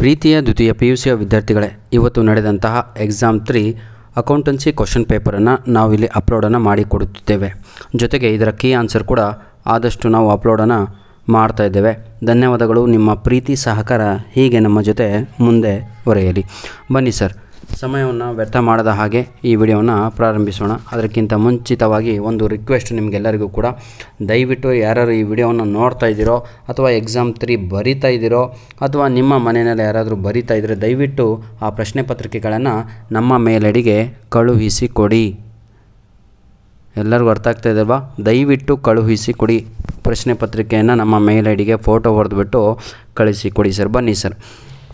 ಪ್ರೀತಿಯ ದ್ವಿತೀಯ P U ಸಿಯ ವಿದ್ಯಾರ್ಥಿಗಳೇ ಇವತ್ತು ನಡೆದಂತಹ ಎಕ್ಸಾಮ್ ತ್ರೀ ಅಕೌಂಟೆನ್ಸಿ ಕ್ವಶನ್ ಪೇಪರನ್ನು ನಾವಿಲ್ಲಿ ಅಪ್ಲೋಡನ್ನು ಮಾಡಿಕೊಡುತ್ತಿದ್ದೇವೆ ಜೊತೆಗೆ ಇದರ ಕೀ ಆನ್ಸರ್ ಕೂಡ ಆದಷ್ಟು ನಾವು ಅಪ್ಲೋಡನ್ನು ಮಾಡ್ತಾ ಇದ್ದೇವೆ ಧನ್ಯವಾದಗಳು ನಿಮ್ಮ ಪ್ರೀತಿ ಸಹಕಾರ ಹೀಗೆ ನಮ್ಮ ಜೊತೆ ಮುಂದೆ ಒರೆಯಲಿ ಬನ್ನಿ ಸರ್ ಸಮಯವನ್ನು ವ್ಯರ್ಥ ಮಾಡದ ಹಾಗೆ ಈ ವಿಡಿಯೋವನ್ನು ಪ್ರಾರಂಭಿಸೋಣ ಅದಕ್ಕಿಂತ ಮುಂಚಿತವಾಗಿ ಒಂದು ರಿಕ್ವೆಸ್ಟ್ ನಿಮಗೆಲ್ಲರಿಗೂ ಕೂಡ ದಯವಿಟ್ಟು ಯಾರು ಈ ವಿಡಿಯೋವನ್ನು ನೋಡ್ತಾ ಇದ್ದೀರೋ ಅಥವಾ ಎಕ್ಸಾಮ್ ತ್ರೀ ಬರಿತಾ ಇದ್ದೀರೋ ಅಥವಾ ನಿಮ್ಮ ಮನೆಯಲ್ಲಿ ಯಾರಾದರೂ ಬರಿತಾ ಇದ್ದರೆ ದಯವಿಟ್ಟು ಆ ಪ್ರಶ್ನೆ ಪತ್ರಿಕೆಗಳನ್ನು ನಮ್ಮ ಮೇಲಡಿಗೆ ಕಳುಹಿಸಿ ಕೊಡಿ ಎಲ್ಲರಿಗೂ ಅರ್ಥ ಆಗ್ತಾ ಇದಲ್ವಾ ದಯವಿಟ್ಟು ಕಳುಹಿಸಿ ಕೊಡಿ ಪ್ರಶ್ನೆ ಪತ್ರಿಕೆಯನ್ನು ನಮ್ಮ ಮೇಲ್ ಐಡಿಗೆ ಫೋಟೋ ಹೊಡೆದ್ಬಿಟ್ಟು ಕಳಿಸಿ ಕೊಡಿ ಸರ್ ಬನ್ನಿ sir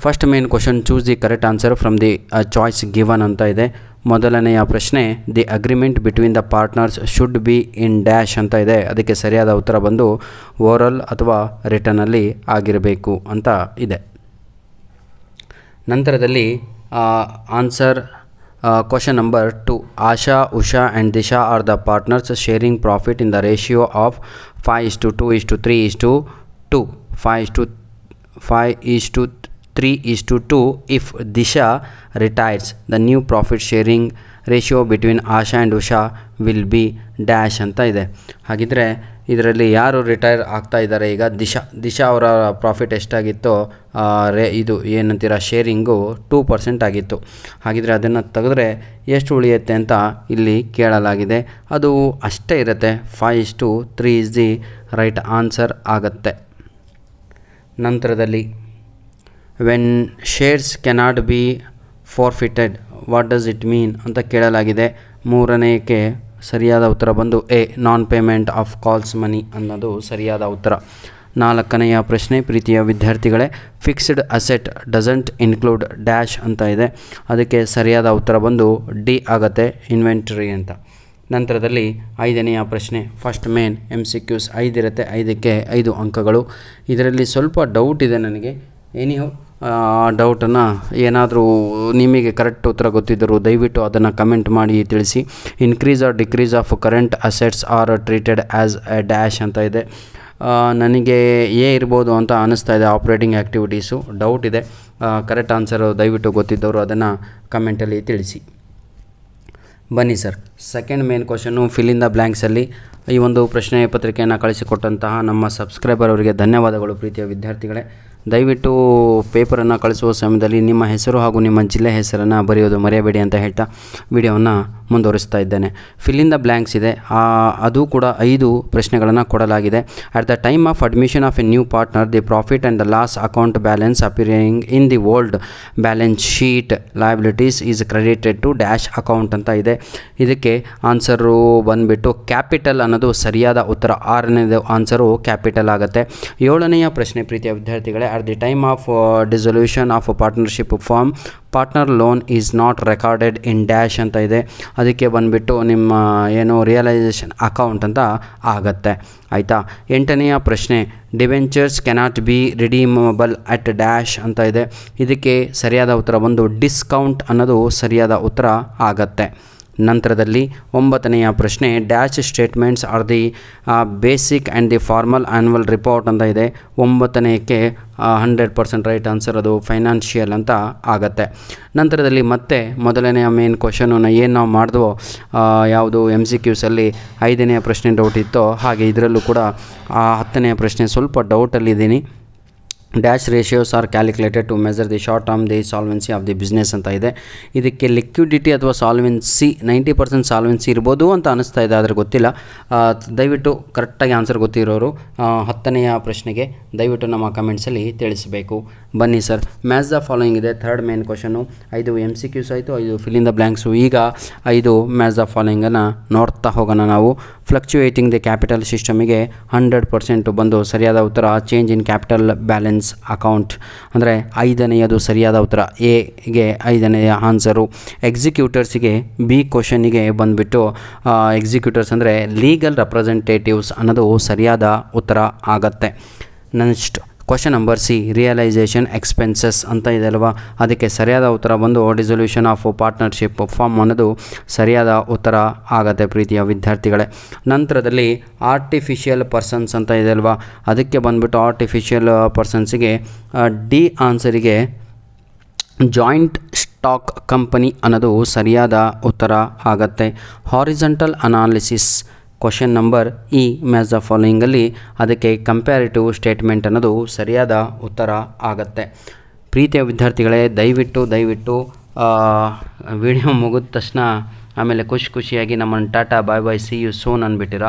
first main question choose the correct answer from the choice given ಅಂತ ಇದೆ ಮೊದಲನೆಯ ಪ್ರಶ್ನೆ the agreement between the partners should be in dash ಅಂತ ಇದೆ ಅದಕ್ಕೆ ಸರಿಯಾದ ಉತ್ತರ ಬಂದು ಓರಲ್ ಅಥವಾ ರಿಟರ್ನಲ್ಲಿ ಆಗಿರಬೇಕು ಅಂತ ಇದೆ ನಂತರದಲ್ಲಿ answer question number two Asha Usha and Disha are the partners sharing profit in the ratio of five is to two is to three is to two five is to five is to 3 is to 2 if Disha retires. The new profit sharing ratio between Asha and Usha will be dash ಅಂತ ಇದೆ ಹಾಗಿದ್ರೆ ಇದರಲ್ಲಿ ಯಾರು retire ಆಗ್ತಾ ಇದ್ದಾರೆ ಈಗ ದಿಶಾ ದಿಶಾ ಅವರ profit ಎಷ್ಟಾಗಿತ್ತೋ ರೇ ಇದು ಏನಂತೀರ ಶೇರಿಂಗು ಟೂ ಪರ್ಸೆಂಟ್ ಆಗಿತ್ತು ಹಾಗಿದ್ರೆ ಅದನ್ನು ತೆಗೆದ್ರೆ ಎಷ್ಟು ಉಳಿಯುತ್ತೆ ಅಂತ ಇಲ್ಲಿ ಕೇಳಲಾಗಿದೆ ಅದು ಅಷ್ಟೇ ಇರುತ್ತೆ five is to three is the right answer ಆಗತ್ತೆ ನಂತರದಲ್ಲಿ when shares cannot be fitted what does it mean ಅಂತ ಕೇಳಲಾಗಿದೆ ಮೂರನೆಯಕ್ಕೆ ಸರಿಯಾದ ಉತ್ತರ ಬಂದು a non payment of calls money ಅನ್ನೋದು ಸರಿಯಾದ ಉತ್ತರ ನಾಲ್ಕನೆಯ ಪ್ರಶ್ನೆ ಪ್ರೀತಿಯ ವಿದ್ಯಾರ್ಥಿಗಳೇ fixed asset doesn't include dash ಅಂತ ಇದೆ ಅದಕ್ಕೆ ಸರಿಯಾದ ಉತ್ತರ ಬಂದು ಡಿ ಆಗತ್ತೆ ಇನ್ವೆಂಟ್ರಿ ಅಂತ ನಂತರದಲ್ಲಿ ಐದನೆಯ ಪ್ರಶ್ನೆ first main M C Qs ಐದಿರುತ್ತೆ ಐದಕ್ಕೆ ಐದು ಅಂಕಗಳು ಇದರಲ್ಲಿ ಸ್ವಲ್ಪ ಡೌಟ್ ಇದೆ ನನಗೆ ಎನಿಹೌ ಡೌಟನ್ನು ಏನಾದರೂ ನಿಮಗೆ ಕರೆಕ್ಟ್ ಉತ್ತರ ಗೊತ್ತಿದ್ದರೂ ದಯವಿಟ್ಟು ಅದನ್ನು ಕಮೆಂಟ್ ಮಾಡಿ ತಿಳಿಸಿ increase or decrease of current assets are treated as a dash ಅಂತ ಇದೆ ನನಗೆ ಏ ಇರ್ಬೋದು ಅಂತ ಅನ್ನಿಸ್ತಾ ಇದೆ ಆಪ್ರೇಟಿಂಗ್ ಆ್ಯಕ್ಟಿವಿಟೀಸು ಡೌಟ್ ಇದೆ ಕರೆಕ್ಟ್ ಆನ್ಸರು ದಯವಿಟ್ಟು ಗೊತ್ತಿದ್ದವರು ಅದನ್ನು ಕಮೆಂಟಲ್ಲಿ ತಿಳಿಸಿ ಬನ್ನಿ sir second main question fill in the ಬ್ಲ್ಯಾಂಕ್ಸಲ್ಲಿ ಈ ಒಂದು ಪ್ರಶ್ನೆ ಪತ್ರಿಕೆಯನ್ನು ಕಳಿಸಿಕೊಟ್ಟಂತಹ ನಮ್ಮ ಸಬ್ಸ್ಕ್ರೈಬರ್ ಅವರಿಗೆ ಧನ್ಯವಾದಗಳು ಪ್ರೀತಿಯ ವಿದ್ಯಾರ್ಥಿಗಳೇ ದಯವಿಟ್ಟು ಪೇಪರನ್ನು ಕಳಿಸುವ ಸಮಯದಲ್ಲಿ ನಿಮ್ಮ ಹೆಸರು ಹಾಗೂ ನಿಮ್ಮ ಜಿಲ್ಲೆ ಹೆಸರನ್ನು ಬರೆಯೋದು ಮರೆಯಬೇಡಿ ಅಂತ ಹೇಳ್ತಾ ವಿಡಿಯೋವನ್ನು ಮುಂದುವರಿಸ್ತಾ ಇದ್ದೇನೆ ಫಿಲ್ಲಿಂದ ಬ್ಲ್ಯಾಂಕ್ಸ್ ಇದೆ ಅದು ಕೂಡ ಐದು ಪ್ರಶ್ನೆಗಳನ್ನು ಕೊಡಲಾಗಿದೆ at the time of admission of a new partner the profit and the loss account balance appearing in the old balance sheet liabilities is credited to dash account ಅಂತ ಇದೆ ಇದಕ್ಕೆ ಆನ್ಸರು ಬಂದುಬಿಟ್ಟು ಕ್ಯಾಪಿಟಲ್ ಅನ್ನೋದು ಸರಿಯಾದ ಉತ್ತರ ಆರನೇದು ಆನ್ಸರು ಕ್ಯಾಪಿಟಲ್ ಆಗುತ್ತೆ ಏಳನೆಯ ಪ್ರಶ್ನೆ ಪ್ರೀತಿಯ ವಿದ್ಯಾರ್ಥಿಗಳೇ at the time of dissolution of partnership firm partner loan is not recorded in dash ಅಂತ ಇದೆ ಅದಕ್ಕೆ ಬಂದುಬಿಟ್ಟು ನಿಮ್ಮ ಏನು ರಿಯಲೈಸೇಷನ್ ಅಕೌಂಟ್ ಅಂತ ಆಗುತ್ತೆ ಆಯಿತಾ ಎಂಟನೆಯ ಪ್ರಶ್ನೆ debentures cannot be redeemable at dash ಅಂತ ಇದೆ ಇದಕ್ಕೆ ಸರಿಯಾದ ಉತ್ತರ ಒಂದು ಡಿಸ್ಕೌಂಟ್ ಅನ್ನೋದು ಸರಿಯಾದ ಉತ್ತರ ಆಗತ್ತೆ ನಂತರದಲ್ಲಿ ಒಂಬತ್ತನೆಯ ಪ್ರಶ್ನೆ dash statements are the basic and the formal annual report ಅಂತ ಇದೆ ಒಂಬತ್ತನೆಯಕ್ಕೆ ಹಂಡ್ರೆಡ್ ಪರ್ಸೆಂಟ್ ರೈಟ್ ಆನ್ಸರ್ ಅದು ಫೈನಾನ್ಷಿಯಲ್ ಅಂತ ಆಗತ್ತೆ ನಂತರದಲ್ಲಿ ಮತ್ತೆ ಮೊದಲನೆಯ ಮೇನ್ ಕ್ವಶನನ್ನು ಏನು ನಾವು ಮಾಡಿದ್ವೋ ಯಾವುದು ಎಮ್ ಸಿ ಕ್ಯೂಸಲ್ಲಿ ಐದನೆಯ ಪ್ರಶ್ನೆ ಡೌಟ್ ಇತ್ತೋ ಹಾಗೆ ಇದರಲ್ಲೂ ಕೂಡ ಆ ಹತ್ತನೆಯ ಪ್ರಶ್ನೆ ಸ್ವಲ್ಪ ಡೌಟಲ್ಲಿದ್ದೀನಿ dash ratios are calculated to measure the short term the solvency of the business ಅಂತ ಇದೆ ಇದಕ್ಕೆ ಲಿಕ್ವಿಡಿಟಿ ಅಥವಾ ಸಾಲ್ವೆನ್ಸಿ ನೈಂಟಿ ಪರ್ಸೆಂಟ್ ಸಾಲ್ವೆನ್ಸಿ ಇರ್ಬೋದು ಅಂತ ಅನಿಸ್ತಾ ಇದೆ ಆದರೆ ಗೊತ್ತಿಲ್ಲ ದಯವಿಟ್ಟು ಕರೆಕ್ಟಾಗಿ ಆನ್ಸರ್ ಗೊತ್ತಿರೋರು ಹತ್ತನೆಯ ಪ್ರಶ್ನೆಗೆ ದಯವಿಟ್ಟು ನಮ್ಮ ಕಮೆಂಟ್ಸಲ್ಲಿ ತಿಳಿಸಬೇಕು ಬನ್ನಿ ಸರ್ ಮ್ಯಾಚ್ ದ ಫಾಲೋಯಿಂಗ್ ಇದೆ ಥರ್ಡ್ ಮೇನ್ ಕ್ವಶನು ಐದು ಎಮ್ ಸಿ ಕ್ಯೂಸ್ ಆಯಿತು ಐದು ದ ಬ್ಲ್ಯಾಂಕ್ಸು ಈಗ ಐದು ಮ್ಯಾಚ್ ದ ಫಾಲೋಯಿಂಗನ್ನು ನೋಡ್ತಾ ಹೋಗೋಣ ನಾವು ಫ್ಲಕ್ಚುಯೇಟಿಂಗ್ ದಿ ಕ್ಯಾಪಿಟಲ್ ಸಿಸ್ಟಮಿಗೆ ಹಂಡ್ರೆಡ್ ಪರ್ಸೆಂಟ್ ಬಂದು ಸರಿಯಾದ ಉತ್ತರ change in capital balance account ಅಂದರೆ ಐದನೆಯದು ಸರಿಯಾದ ಉತ್ತರ ಎಗೆ ಐದನೆಯ ಆನ್ಸರು ಎಕ್ಸಿಕ್ಯೂಟರ್ಸಿಗೆ ಬಿ ಕ್ವಶನಿಗೆ ಬಂದುಬಿಟ್ಟು ಎಕ್ಸಿಕ್ಯೂಟರ್ಸ್ ಅಂದರೆ ಲೀಗಲ್ ರೆಪ್ರೆಸೆಂಟೇಟಿವ್ಸ್ ಅನ್ನೋದು ಸರಿಯಾದ ಉತ್ತರ ಆಗತ್ತೆ next question number C realisation expenses ಅಂತ ಇದೆ ಅಲ್ವಾ ಅದಕ್ಕೆ ಸರಿಯಾದ ಉತ್ತರ ಬಂದು ಡಿಸೊಲ್ಯೂಷನ್ ಆಫ್ ಪಾರ್ಟ್ನರ್ಶಿಪ್ ಫಾರ್ಮ್ ಅನ್ನೋದು ಸರಿಯಾದ ಉತ್ತರ ಆಗತ್ತೆ ಪ್ರೀತಿಯ ವಿದ್ಯಾರ್ಥಿಗಳೇ ನಂತರದಲ್ಲಿ ಆರ್ಟಿಫಿಷಿಯಲ್ ಪರ್ಸನ್ಸ್ ಅಂತ ಇದೆ ಅಲ್ವಾ ಅದಕ್ಕೆ ಬಂದುಬಿಟ್ಟು ಆರ್ಟಿಫಿಷಿಯಲ್ ಪರ್ಸನ್ಸಿಗೆ ಡಿ ಆನ್ಸರಿಗೆ ಜಾಯಿಂಟ್ ಸ್ಟಾಕ್ ಕಂಪನಿ ಅನ್ನೋದು ಸರಿಯಾದ ಉತ್ತರ ಆಗತ್ತೆ horizontal analysis question number E match the ಫಾಲೋಯಿಂಗಲ್ಲಿ ಅದಕ್ಕೆ ಕಂಪ್ಯಾರಿಟಿವ್ ಸ್ಟೇಟ್ಮೆಂಟ್ ಅನ್ನೋದು ಸರಿಯಾದ ಉತ್ತರ ಆಗತ್ತೆ ಪ್ರೀತಿಯ ವಿದ್ಯಾರ್ಥಿಗಳೇ ದಯವಿಟ್ಟು ದಯವಿಟ್ಟು ವಿಡಿಯೋ ಮುಗಿದ ತಕ್ಷಣ ಆಮೇಲೆ ಖುಷಿ ಖುಷಿಯಾಗಿ ನಮ್ಮನ್ನು tata bye bye see you soon ಅಂದ್ಬಿಟ್ಟಿರ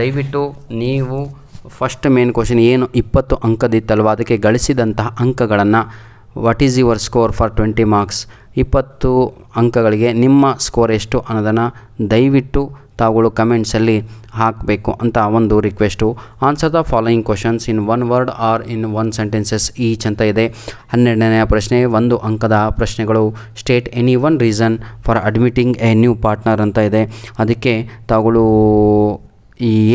ದಯವಿಟ್ಟು ನೀವು ಫಸ್ಟ್ ಮೇನ್ ಕ್ವಶನ್ ಏನು ಇಪ್ಪತ್ತು ಅಂಕದಿತ್ತಲ್ವ ಅದಕ್ಕೆ ಗಳಿಸಿದಂತಹ ಅಂಕಗಳನ್ನು what is your score for twenty marks ಇಪ್ಪತ್ತು ಅಂಕಗಳಿಗೆ ನಿಮ್ಮ ಸ್ಕೋರ್ ಎಷ್ಟು ಅನ್ನೋದನ್ನು ದಯವಿಟ್ಟು ತಾವುಗಳು ಕಮೆಂಟ್ಸಲ್ಲಿ ಹಾಕಬೇಕು ಅಂತ ಒಂದು request answer the following questions in one word or in one sentences each ಅಂತ ಇದೆ ಹನ್ನೆರಡನೆಯ ಪ್ರಶ್ನೆ ಒಂದು ಅಂಕದ ಪ್ರಶ್ನೆಗಳು state any one reason for admitting a new partner ಅಂತ ಇದೆ ಅದಕ್ಕೆ ತಾವುಗಳು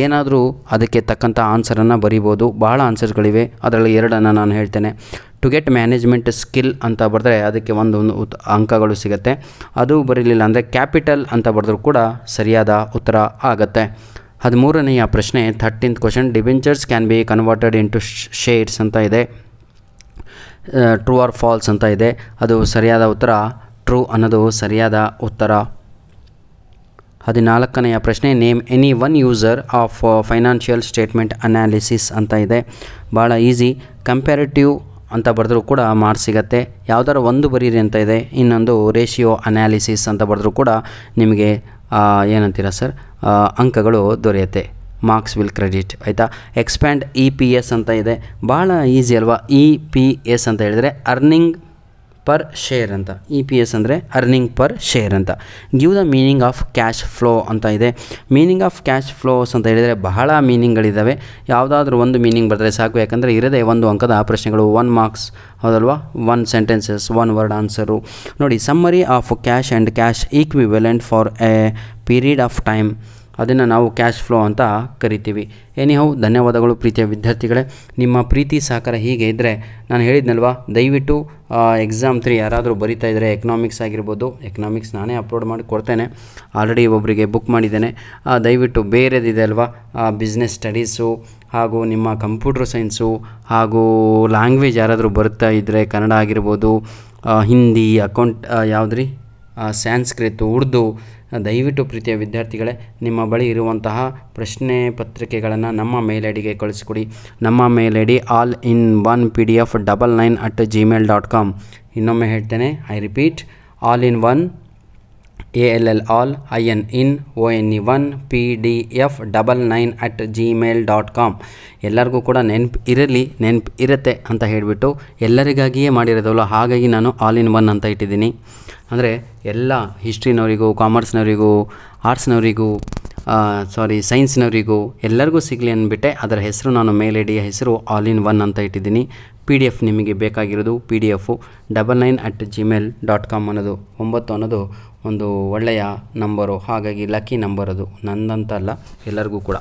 ಏನಾದರೂ ಅದಕ್ಕೆ ತಕ್ಕಂಥ ಆನ್ಸರನ್ನು ಬರೀಬೋದು ಬಹಳ ಆನ್ಸರ್ಸ್ಗಳಿವೆ ಅದರಲ್ಲಿ ಎರಡನ್ನು ನಾನು ಹೇಳ್ತೇನೆ ಟು ಗೆಟ್ ಮ್ಯಾನೇಜ್ಮೆಂಟ್ ಸ್ಕಿಲ್ ಅಂತ ಬರೆದ್ರೆ ಅದಕ್ಕೆ ಒಂದು ಅಂಕಗಳು ಸಿಗುತ್ತೆ ಅದು ಬರೀಲಿಲ್ಲ ಅಂದರೆ ಕ್ಯಾಪಿಟಲ್ ಅಂತ ಬರೆದ್ರೂ ಕೂಡ ಸರಿಯಾದ ಉತ್ತರ ಆಗುತ್ತೆ ಹದಿಮೂರನೆಯ ಪ್ರಶ್ನೆ thirteenth question debentures can be converted into shares ಅಂತ ಇದೆ ಟ್ರೂ ಆರ್ ಫಾಲ್ಸ್ ಅಂತ ಇದೆ ಅದು ಸರಿಯಾದ ಉತ್ತರ ಟ್ರೂ ಅನ್ನೋದು ಸರಿಯಾದ ಉತ್ತರ ಹದಿನಾಲ್ಕನೆಯ ಪ್ರಶ್ನೆ name any one user of financial statement analysis ಅಂತ ಇದೆ ಭಾಳ ಈಸಿ ಕಂಪ್ಯಾರಿಟಿವ್ ಅಂತ ಬರೆದ್ರೂ ಕೂಡ ಮಾರ್ಕ್ಸ್ ಸಿಗತ್ತೆ ಯಾವ್ದಾರು ಒಂದು ಬರೀರಿ ಅಂತ ಇದೆ ಇನ್ನೊಂದು ರೇಷಿಯೋ ಅನಾಲಿಸಿಸ್ ಅಂತ ಬರೆದ್ರೂ ಕೂಡ ನಿಮಗೆ ಏನಂತೀರ ಸರ್ ಅಂಕಗಳು ದೊರೆಯುತ್ತೆ ಮಾರ್ಕ್ಸ್ ವಿಲ್ ಕ್ರೆಡಿಟ್ ಆಯಿತಾ ಎಕ್ಸ್ಪ್ಯಾಂಡ್ ಇ ಪಿ ಎಸ್ ಅಂತ ಇದೆ ಭಾಳ ಈಸಿ ಅಲ್ವಾ ಇ ಪಿ ಎಸ್ ಅಂತ ಹೇಳಿದರೆ ಅರ್ನಿಂಗ್ ಪರ್ ಶೇರ್ ಅಂತ ಇ ಪಿ ಎಸ್ ಅಂದರೆ ಅರ್ನಿಂಗ್ ಪರ್ ಶೇರ್ ಅಂತ give the meaning of cash flow ಅಂತ ಇದೆ ಮೀನಿಂಗ್ ಆಫ್ ಕ್ಯಾಶ್ ಫ್ಲೋಸ್ ಅಂತ ಹೇಳಿದರೆ ಬಹಳ ಮೀನಿಂಗ್ಗಳಿದ್ದಾವೆ ಯಾವುದಾದ್ರೂ ಒಂದು ಮೀನಿಂಗ್ ಬರ್ತದೆ ಸಾಕು ಯಾಕಂದರೆ ಇರದೇ ಒಂದು ಅಂಕದ ಪ್ರಶ್ನೆಗಳು ಒನ್ ಮಾರ್ಕ್ಸ್ ಹೌದಲ್ವಾ one sentences one word answer ನೋಡಿ summary of cash and cash equivalent for a period of time ಅದನ್ನು ನಾವು ಕ್ಯಾಶ್ ಫ್ಲೋ ಅಂತ ಕರಿತೀವಿ ಹೌ ಧನ್ಯವಾದಗಳು ಪ್ರೀತಿಯ ವಿದ್ಯಾರ್ಥಿಗಳೇ ನಿಮ್ಮ ಪ್ರೀತಿ ಸಹಕಾರ ಹೀಗೆ ಇದ್ದರೆ ನಾನು ಹೇಳಿದ್ನಲ್ವಾ ದಯವಿಟ್ಟು ಎಕ್ಸಾಮ್ ತ್ರೀ ಯಾರಾದರೂ ಬರಿತಾ ಇದ್ದರೆ ಎಕನಾಮಿಕ್ಸ್ ಆಗಿರ್ಬೋದು ಎಕನಾಮಿಕ್ಸ್ ನಾನೇ ಅಪ್ಲೋಡ್ ಮಾಡಿ ಕೊಡ್ತೇನೆ ಆಲ್ರೆಡಿ ಒಬ್ಬರಿಗೆ ಬುಕ್ ಮಾಡಿದ್ದೇನೆ ದಯವಿಟ್ಟು ಬೇರೆದಿದೆ ಅಲ್ವಾ ಬಿಸ್ನೆಸ್ ಸ್ಟಡೀಸು ಹಾಗೂ ನಿಮ್ಮ ಕಂಪ್ಯೂಟರ್ ಸೈನ್ಸು ಹಾಗೂ ಲ್ಯಾಂಗ್ವೇಜ್ ಯಾರಾದರೂ ಬರ್ತಾ ಇದ್ದರೆ ಕನ್ನಡ ಆಗಿರ್ಬೋದು ಹಿಂದಿ ಅಕೌಂಟ್ ಯಾವುದ್ರಿ ಸ್ಯಾನ್ಸ್ಕ್ರಿತ್ ಉರ್ದು ದಯವಿಟ್ಟು ಪ್ರೀತಿಯ ವಿದ್ಯಾರ್ಥಿಗಳೇ ನಿಮ್ಮ ಬಳಿ ಇರುವಂತಹ ಪ್ರಶ್ನೆ ಪತ್ರಿಕೆಗಳನ್ನು ನಮ್ಮ ಮೇಲ್ ಐ ಡಿಗೆ ಕಳಿಸ್ಕೊಡಿ ನಮ್ಮ mail I D all in one P D F double nine at Gmail dot com ಇನ್ನೊಮ್ಮೆ ಹೇಳ್ತೇನೆ I repeat all in one A L L all I N in O N E one P D F double nine at Gmail dot com ಎಲ್ಲರಿಗೂ ಕೂಡ ನೆನಪು ಇರಲಿ ನೆನಪು ಇರುತ್ತೆ ಅಂತ ಹೇಳಿಬಿಟ್ಟು ಎಲ್ಲರಿಗಾಗಿಯೇ ಮಾಡಿರೋದಲ್ಲ ಹಾಗಾಗಿ ನಾನು ಆಲ್ ಇನ್ ಒನ್ ಅಂತ ಇಟ್ಟಿದ್ದೀನಿ ಅಂದರೆ ಎಲ್ಲ ಹಿಸ್ಟ್ರಿನವರಿಗೂ ಕಾಮರ್ಸ್ನವರಿಗೂ ಆರ್ಟ್ಸ್ನವರಿಗೂ ಸಾರಿ ಸೈನ್ಸ್ನವರಿಗೂ ಎಲ್ಲರಿಗೂ ಸಿಗಲಿ ಅಂದ್ಬಿಟ್ಟೆ ಅದರ ಹೆಸರು ನಾನು ಮೇಲೆ ಡಿಯ ಹೆಸರು ಆಲ್ ಇನ್ ಒನ್ ಅಂತ ಇಟ್ಟಿದ್ದೀನಿ ಪಿ ಡಿ ಎಫ್ ನಿಮಗೆ ಬೇಕಾಗಿರೋದು P D F double nine at Gmail dot com ಅನ್ನೋದು ಒಂಬತ್ತು ಅನ್ನೋದು ಒಂದು ಒಳ್ಳೆಯ ನಂಬರು ಹಾಗಾಗಿ ಲಕ್ಕಿ ನಂಬರ್ ಅದು ನಂದಂತ ಅಲ್ಲ ಎಲ್ಲರಿಗೂ ಕೂಡ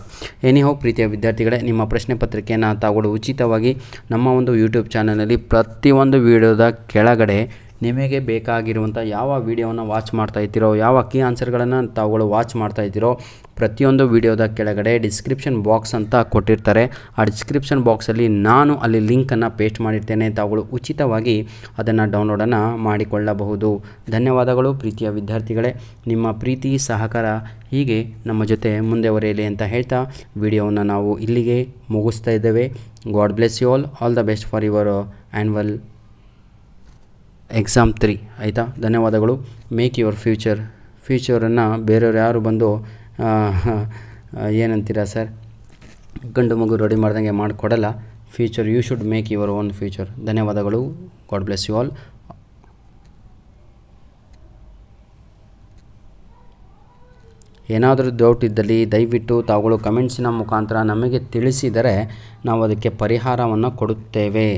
ಹೋಗಿ ಪ್ರೀತಿಯ ವಿದ್ಯಾರ್ಥಿಗಳೇ ನಿಮ್ಮ ಪ್ರಶ್ನೆ ಪತ್ರಿಕೆಯನ್ನು ತಗೊಂಡು ಉಚಿತವಾಗಿ ನಮ್ಮ ಒಂದು ಯೂಟ್ಯೂಬ್ ಚಾನಲಲ್ಲಿ ಪ್ರತಿಯೊಂದು ವಿಡಿಯೋದ ಕೆಳಗಡೆ ನಿಮಗೆ ಬೇಕಾಗಿರುವಂಥ ಯಾವ ವಿಡಿಯೋವನ್ನು ವಾಚ್ ಮಾಡ್ತಾ ಇದ್ದೀರೋ ಯಾವ ಕೀ ಆನ್ಸರ್ಗಳನ್ನು ತಾವುಗಳು ವಾಚ್ ಮಾಡ್ತಾ ಇದ್ದೀರೋ ಪ್ರತಿಯೊಂದು ವಿಡಿಯೋದ ಕೆಳಗಡೆ ಡಿಸ್ಕ್ರಿಪ್ಷನ್ ಬಾಕ್ಸ್ ಅಂತ ಕೊಟ್ಟಿರ್ತಾರೆ ಆ ಡಿಸ್ಕ್ರಿಪ್ಷನ್ ಬಾಕ್ಸಲ್ಲಿ ನಾನು ಅಲ್ಲಿ ಲಿಂಕನ್ನು ಪೇಸ್ಟ್ ಮಾಡಿರ್ತೇನೆ ತಾವುಗಳು ಉಚಿತವಾಗಿ ಅದನ್ನು ಡೌನ್ಲೋಡನ್ನು ಮಾಡಿಕೊಳ್ಳಬಹುದು ಧನ್ಯವಾದಗಳು ಪ್ರೀತಿಯ ವಿದ್ಯಾರ್ಥಿಗಳೇ ನಿಮ್ಮ ಪ್ರೀತಿ ಸಹಕಾರ ಹೀಗೆ ನಮ್ಮ ಜೊತೆ ಮುಂದೆ ಅಂತ ಹೇಳ್ತಾ ವಿಡಿಯೋವನ್ನು ನಾವು ಇಲ್ಲಿಗೆ ಮುಗಿಸ್ತಾ ಇದ್ದೇವೆ God bless you all all the best for your annual exam three ಆಯಿತಾ ಧನ್ಯವಾದಗಳು ಮೇಕ್ ಯುವರ್ ಫ್ಯೂಚರ್ ಫ್ಯೂಚರನ್ನು ಬೇರೆಯವ್ರು ಯಾರು ಬಂದು ಏನಂತೀರಾ ಸರ್ ಗಂಡು ಮಗು ರೆಡಿ ಮಾಡ್ದಂಗೆ ಮಾಡಿಕೊಡಲ್ಲ future you should make your own future ಧನ್ಯವಾದಗಳು ಗಾಡ್ ಬ್ಲೆಸ್ ಯು ಆಲ್ ಏನಾದರೂ ಡೌಟ್ ಇದ್ದಲ್ಲಿ ದಯವಿಟ್ಟು ತಾವುಗಳು ಕಮೆಂಟ್ಸಿನ ಮುಖಾಂತರ ನಮಗೆ ತಿಳಿಸಿದರೆ ನಾವು ಅದಕ್ಕೆ ಪರಿಹಾರವನ್ನು ಕೊಡುತ್ತೇವೆ